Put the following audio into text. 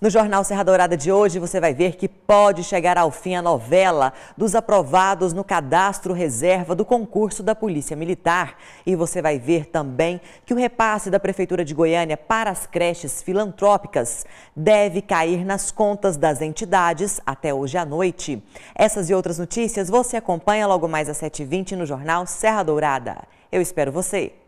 No Jornal Serra Dourada de hoje, você vai ver que pode chegar ao fim a novela dos aprovados no cadastro reserva do concurso da Polícia Militar. E você vai ver também que o repasse da Prefeitura de Goiânia para as creches filantrópicas deve cair nas contas das entidades até hoje à noite. Essas e outras notícias você acompanha logo mais às 7h20 no Jornal Serra Dourada. Eu espero você!